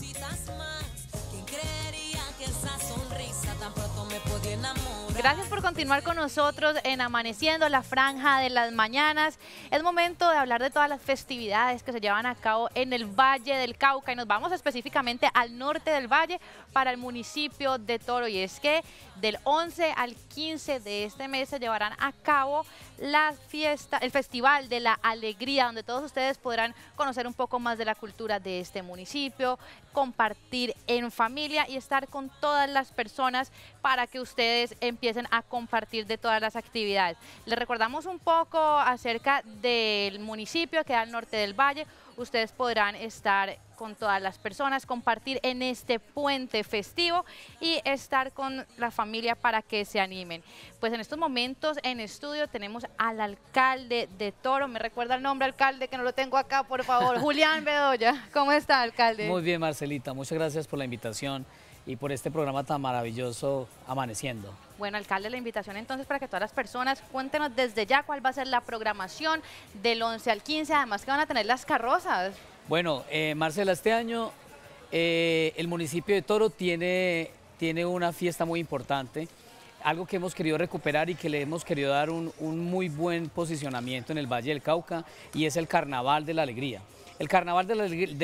that más. Gracias por continuar con nosotros en Amaneciendo, la franja de las mañanas. Es momento de hablar de todas las festividades que se llevan a cabo en el Valle del Cauca y nos vamos específicamente al norte del valle para el municipio de Toro y es que del 11 al 15 de este mes se llevarán a cabo la fiesta, el Festival de la Alegría, donde todos ustedes podrán conocer un poco más de la cultura de este municipio, compartir en familia y estar con todas las personas para que ustedes empiecen a compartir de todas las actividades. Les recordamos un poco acerca del municipio que da al norte del valle. Ustedes podrán estar con todas las personas, compartir en este puente festivo y estar con la familia para que se animen. Pues en estos momentos en estudio tenemos al alcalde de Toro, me recuerda el nombre alcalde que no lo tengo acá, por favor, Julián Bedoya. ¿Cómo está alcalde? Muy bien Marcelita, muchas gracias por la invitación y por este programa tan maravilloso Amaneciendo. Bueno, alcalde, la invitación entonces para que todas las personas cuéntenos desde ya cuál va a ser la programación del 11 al 15, además que van a tener las carrozas. Bueno, eh, Marcela, este año eh, el municipio de Toro tiene, tiene una fiesta muy importante, algo que hemos querido recuperar y que le hemos querido dar un, muy buen posicionamiento en el Valle del Cauca y es el Carnaval de la Alegría. El Carnaval de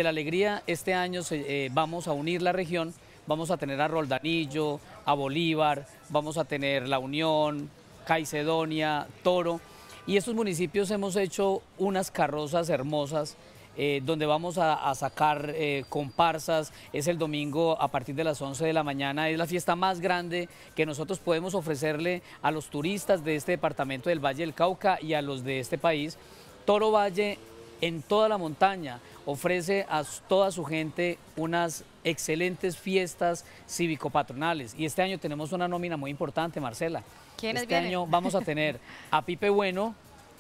la, Alegría, este año eh, vamos a unir la región vamos a tener a Roldanillo, a Bolívar, vamos a tener La Unión, Caicedonia, Toro. Y estos municipios hemos hecho unas carrozas hermosas eh, donde vamos a, sacar eh, comparsas. Es el domingo a partir de las 11 de la mañana. Es la fiesta más grande que nosotros podemos ofrecerle a los turistas de este departamento del Valle del Cauca y a los de este país. Toro Valle en toda la montaña ofrece a toda su gente unas excelentes fiestas cívico-patronales. Y este año tenemos una nómina muy importante, Marcela. ¿Quiénes este año vamos a tener a Pipe Bueno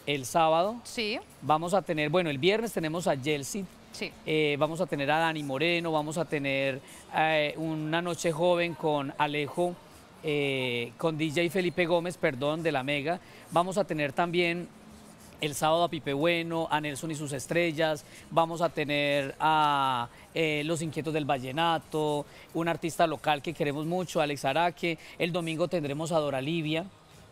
el sábado. Sí. Vamos a tener, bueno, el viernes tenemos a Jelsi. Sí. Eh, vamos a tener a Dani Moreno, vamos a tener eh, una noche joven con Alejo. Eh, con DJ Felipe Gómez, perdón, de la Mega. Vamos a tener también el sábado a Pipe Bueno, a Nelson y sus estrellas, vamos a tener a eh, Los Inquietos del Vallenato, un artista local que queremos mucho, Alex Araque, el domingo tendremos a Dora Livia,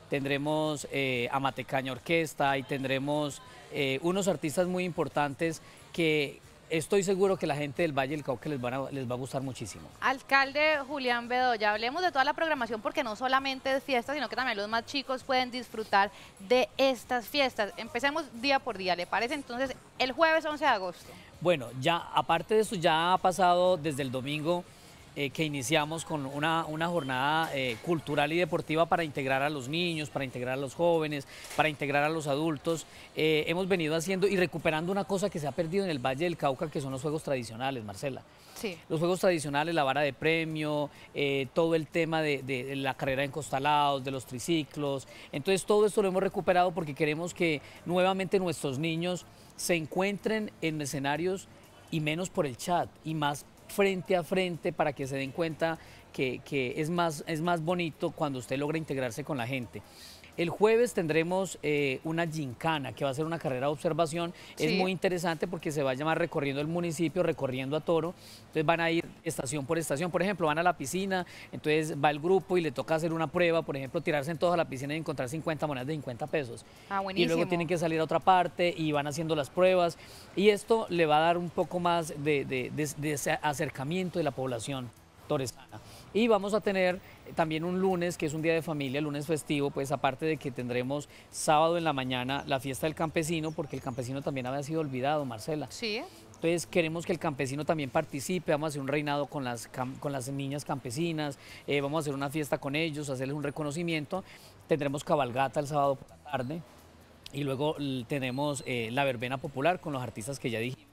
tendremos eh, a Matecaña Orquesta y tendremos eh, unos artistas muy importantes que, estoy seguro que la gente del Valle del Cauca les, les va a gustar muchísimo. Alcalde Julián Bedoya, hablemos de toda la programación porque no solamente es fiesta, sino que también los más chicos pueden disfrutar de estas fiestas. Empecemos día por día, ¿le parece? Entonces, el jueves 11 de agosto. Bueno, ya aparte de eso, ya ha pasado desde el domingo eh, que iniciamos con una, jornada eh, cultural y deportiva para integrar a los niños, para integrar a los jóvenes, para integrar a los adultos. Eh, hemos venido haciendo y recuperando una cosa que se ha perdido en el Valle del Cauca, que son los juegos tradicionales, Marcela. Sí. Los juegos tradicionales, la vara de premio, todo el tema de, de, la carrera en costalados, de los triciclos. Entonces todo esto lo hemos recuperado porque queremos que nuevamente nuestros niños se encuentren en escenarios y menos por el chat y más frente a frente para que se den cuenta que, es, más, es más bonito cuando usted logra integrarse con la gente. El jueves tendremos eh, una gincana que va a ser una carrera de observación. Es muy interesante porque se va a llamar recorriendo el municipio, recorriendo a Toro. Entonces van a ir estación por estación. Por ejemplo, van a la piscina, entonces va el grupo y le toca hacer una prueba, por ejemplo, tirarse en toda la piscina y encontrar 50 monedas de 50 pesos. Ah, buenísimo. Y luego tienen que salir a otra parte y van haciendo las pruebas. Y esto le va a dar un poco más de acercamiento de la población. Y vamos a tener eh, también un lunes, que es un día de familia, lunes festivo, pues aparte de que tendremos sábado en la mañana la fiesta del campesino, porque el campesino también había sido olvidado, Marcela. Sí. Entonces queremos que el campesino también participe, vamos a hacer un reinado con las, con las niñas campesinas, eh, vamos a hacer una fiesta con ellos, hacerles un reconocimiento, tendremos cabalgata el sábado por la tarde y luego tenemos eh, la verbena popular con los artistas que ya dijimos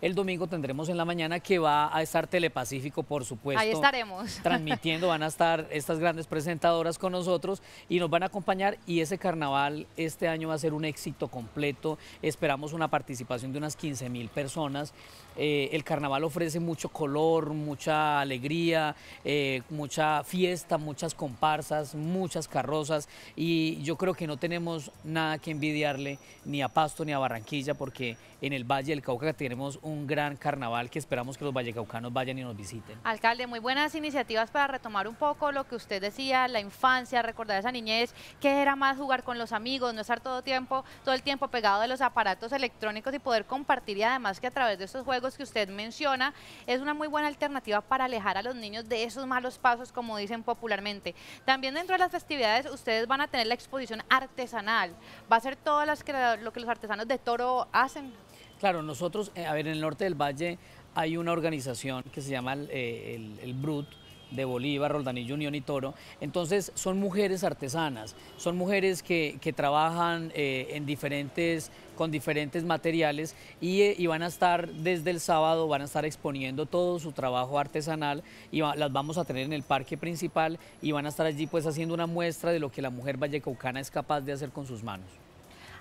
el domingo tendremos en la mañana que va a estar Telepacífico, por supuesto. Ahí estaremos. Transmitiendo, van a estar estas grandes presentadoras con nosotros y nos van a acompañar y ese carnaval este año va a ser un éxito completo. Esperamos una participación de unas 15 mil personas eh, el carnaval ofrece mucho color, mucha alegría, eh, mucha fiesta, muchas comparsas, muchas carrozas y yo creo que no tenemos nada que envidiarle ni a Pasto ni a Barranquilla porque en el Valle del Cauca tenemos un gran carnaval que esperamos que los vallecaucanos vayan y nos visiten. Alcalde, muy buenas iniciativas para retomar un poco lo que usted decía, la infancia, recordar esa niñez, que era más jugar con los amigos, no estar todo, todo el tiempo pegado de los aparatos electrónicos y poder compartir y además que a través de estos juegos pues, que usted menciona, es una muy buena alternativa para alejar a los niños de esos malos pasos, como dicen popularmente. También dentro de las festividades ustedes van a tener la exposición artesanal. ¿Va a ser todo lo que los artesanos de Toro hacen? Claro, nosotros, eh, a ver, en el norte del valle hay una organización que se llama el, eh, el, el BRUT, de Bolívar, Roldanillo, Unión y Toro. Entonces son mujeres artesanas, son mujeres que, trabajan eh, en diferentes, con diferentes materiales eh, y, van a estar desde el sábado, van a estar exponiendo todo su trabajo artesanal y las vamos a tener en el parque principal y van a estar allí pues haciendo una muestra de lo que la mujer vallecaucana es capaz de hacer con sus manos.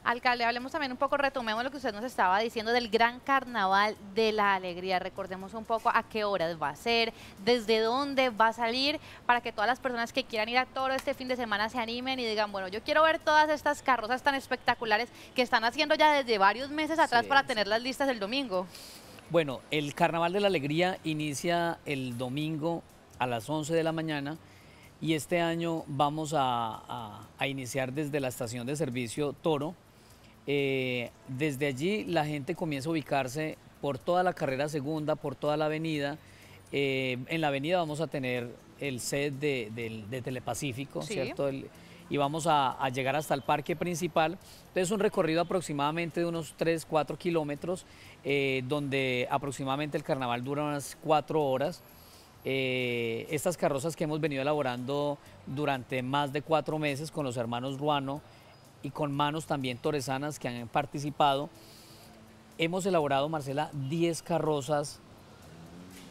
Alcalde, hablemos también un poco, retomemos lo que usted nos estaba diciendo del gran carnaval de la alegría. Recordemos un poco a qué horas va a ser, desde dónde va a salir, para que todas las personas que quieran ir a Toro este fin de semana se animen y digan, bueno, yo quiero ver todas estas carrozas tan espectaculares que están haciendo ya desde varios meses atrás para tenerlas tener las listas el domingo. Bueno, el Carnaval de la Alegría inicia el domingo a las 11 de la mañana y este año vamos a iniciar desde la estación de servicio Toro, eh, desde allí la gente comienza a ubicarse por toda la carrera segunda, por toda la avenida. Eh, en la avenida vamos a tener el set de, Telepacífico, ¿cierto? y vamos a, llegar hasta el parque principal. Entonces un recorrido aproximadamente de unos 3, 4 kilómetros, eh, donde aproximadamente el carnaval dura unas 4 horas. estas carrozas que hemos venido elaborando durante más de 4 meses con los hermanos Ruano, y con manos también torresanas que han participado, hemos elaborado, Marcela, 10 carrozas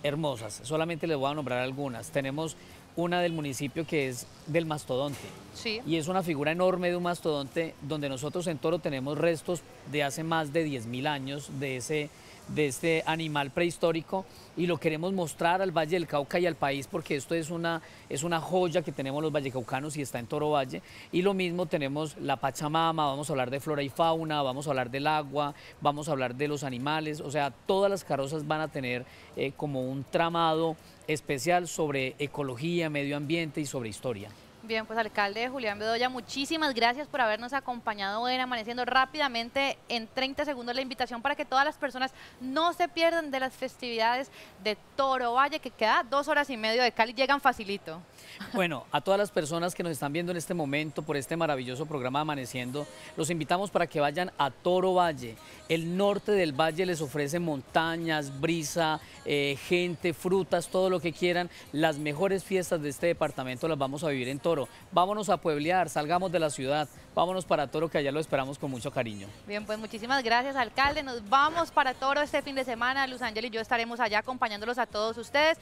hermosas. Solamente les voy a nombrar algunas. Tenemos una del municipio que es del mastodonte. Sí. Y es una figura enorme de un mastodonte donde nosotros en Toro tenemos restos de hace más de 10.000 años de ese de este animal prehistórico y lo queremos mostrar al Valle del Cauca y al país porque esto es una, es una joya que tenemos los vallecaucanos y está en Toro Valle. Y lo mismo tenemos la Pachamama, vamos a hablar de flora y fauna, vamos a hablar del agua, vamos a hablar de los animales, o sea, todas las carrozas van a tener eh, como un tramado especial sobre ecología, medio ambiente y sobre historia. Bien, pues alcalde Julián Bedoya, muchísimas gracias por habernos acompañado en Amaneciendo rápidamente en 30 segundos la invitación para que todas las personas no se pierdan de las festividades de Toro Valle, que queda dos horas y medio de Cali, llegan facilito. Bueno, a todas las personas que nos están viendo en este momento por este maravilloso programa Amaneciendo, los invitamos para que vayan a Toro Valle. El norte del valle les ofrece montañas, brisa, eh, gente, frutas, todo lo que quieran. Las mejores fiestas de este departamento las vamos a vivir en Toro Vámonos a pueblear, salgamos de la ciudad, vámonos para Toro, que allá lo esperamos con mucho cariño. Bien, pues muchísimas gracias, alcalde. Nos vamos para Toro este fin de semana. Luz Ángel y yo estaremos allá acompañándolos a todos ustedes.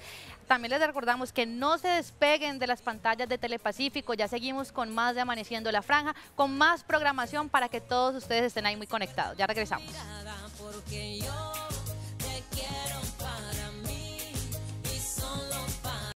También les recordamos que no se despeguen de las pantallas de Telepacífico. Ya seguimos con más de Amaneciendo la Franja, con más programación para que todos ustedes estén ahí muy conectados. Ya regresamos.